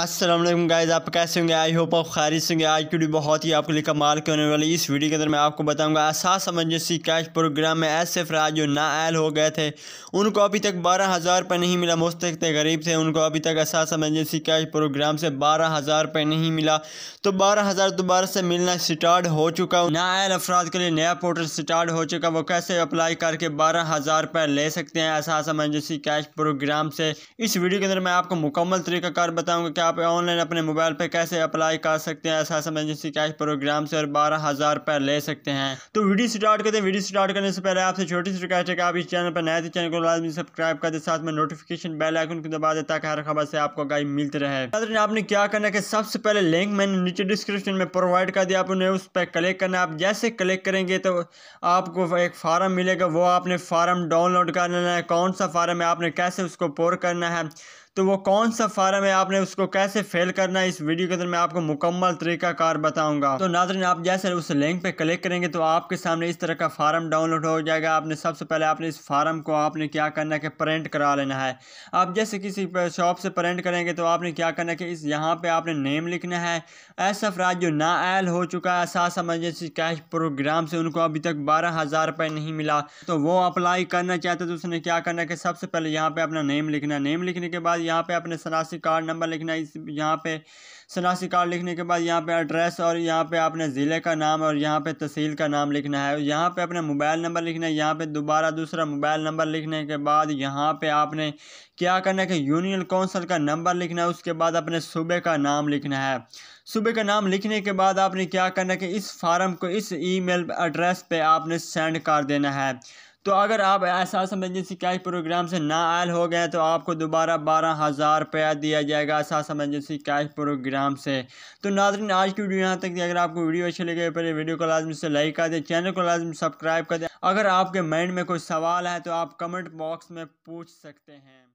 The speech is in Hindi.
असलम गाइज आप कैसे होंगे आई होप आप खारिज होंगे आज की वीडियो बहुत ही आपके लिए कमाल के होने वाली इस वीडियो के अंदर मैं आपको बताऊंगा आसास एमरजेंसी कैश प्रोग्राम में ऐसे अफराज जो आयल हो गए थे उनको अभी तक बारह हज़ार रुपये नहीं मिला मुस्तक थे गरीब थे उनको अभी तक आसास एमरजेंसी कैश प्रोग्राम से बारह हज़ार रुपये नहीं मिला तो बारह हज़ार दोबारा से मिलना स्टार्ट हो चुका नाअल अफराद के लिए नया पोर्टल स्टार्ट हो चुका वो कैसे अप्लाई करके बारह हज़ार रुपये ले सकते हैं आसास एमरजेंसी कैश प्रोग्राम से इस वीडियो के अंदर मैं आपको मुकम्मल तरीक़ाकार बताऊँगा क्या आप ऑनलाइन अपने मोबाइल पे कैसे अप्लाई कर सकते हैं ऐसा एमरजेंसी कैश प्रोग्राम से और बारह हज़ार रुपये ले सकते हैं तो वीडियो स्टार्ट करते हैं वीडियो स्टार्ट करने से पहले आपसे छोटी सी रिक्वेस्ट है कि आप इस चैनल पर नए थे चैनल को लाजमी सब्सक्राइब कर दे साथ में नोटिफिकेशन बेल आइकन को दबा देता है हर खबर से आपको गाइड मिलते रहे आपने क्या करना है सबसे पहले लिंक मैंने नीचे डिस्क्रिप्शन में प्रोवाइड कर दिया आपने उस पर क्लिक करना आप जैसे क्लिक करेंगे तो आपको एक फार्म मिलेगा वो आपने फार्म डाउनलोड कर लेना है कौन सा फार्म है आपने कैसे उसको पोर करना है तो वो कौन सा फार्म है आपने उसको कैसे फेल करना है इस वीडियो के अंदर मैं आपको मुकम्मल तरीकाकार बताऊंगा तो नाजरन आप जैसे उस लिंक पे क्लिक करेंगे तो आपके सामने इस तरह का फार्म डाउनलोड हो जाएगा आपने सबसे पहले आपने इस फार्म को आपने क्या करना है कि प्रिंट करा लेना है आप जैसे किसी शॉप से प्रिंट करेंगे तो आपने क्या करना है कि इस यहाँ पर आपने नेम लिखना है एस एफ ना जो हो चुका है सास एमरजेंसी कैश प्रोग्राम से उनको अभी तक बारह हज़ार रुपये नहीं मिला तो वो अप्लाई करना चाहते तो उसने क्या करना है कि सबसे पहले यहाँ पर अपना नेम लिखना नेम लिखने के बाद यहाँ पे अपने शनासी कार्ड नंबर लिखना है इस यहाँ पे शनासी कार्ड लिखने के बाद यहाँ पे एड्रेस और यहाँ पे आपने ज़िले का नाम और यहाँ पे तहसील का नाम लिखना है यहाँ पे अपने मोबाइल नंबर लिखना है यहाँ पे दोबारा दूसरा मोबाइल नंबर लिखने के बाद यहाँ पे आपने क्या करना है कि यूनियन कौंसल का नंबर लिखना है उसके बाद अपने सूबे का नाम लिखना है सूबे का नाम लिखने के बाद आपने क्या करना है कि इस फार्म को इस ई एड्रेस पर आपने सेंड कर देना है तो अगर आप ऐसा एमरजेंसी कैश प्रोग्राम से ना आयल हो गए तो आपको दोबारा बारह हज़ार रुपया दिया जाएगा ऐसा एमरजेंसी कैश प्रोग्राम से तो नाजरन आज की वीडियो यहाँ तक थी अगर आपको वीडियो अच्छी लगे पहले वीडियो को लाजमी से लाइक कर दें चैनल को लाजमी सब्सक्राइब कर दें अगर आपके माइंड में कोई सवाल है तो आप कमेंट बॉक्स में पूछ सकते हैं